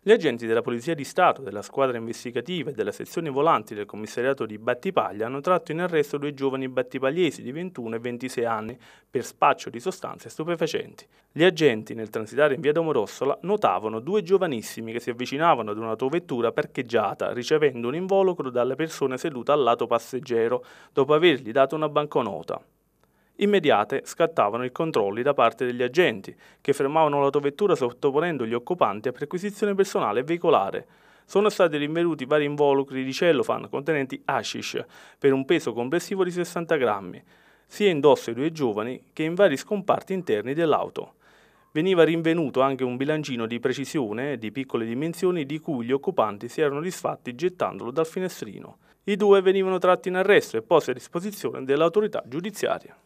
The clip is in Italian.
Gli agenti della Polizia di Stato, della squadra investigativa e della sezione volanti del commissariato di Battipaglia hanno tratto in arresto due giovani battipagliesi di 21 e 26 anni per spaccio di sostanze stupefacenti. Gli agenti, nel transitare in via Domorossola, notavano due giovanissimi che si avvicinavano ad un'autovettura parcheggiata, ricevendo un involucro dalla persona seduta al lato passeggero, dopo avergli dato una banconota immediate scattavano i controlli da parte degli agenti, che fermavano l'autovettura sottoponendo gli occupanti a perquisizione personale e veicolare. Sono stati rinvenuti vari involucri di cellofan contenenti hashish per un peso complessivo di 60 grammi, sia indosso ai due giovani che in vari scomparti interni dell'auto. Veniva rinvenuto anche un bilancino di precisione di piccole dimensioni di cui gli occupanti si erano disfatti gettandolo dal finestrino. I due venivano tratti in arresto e posti a disposizione dell'autorità giudiziaria.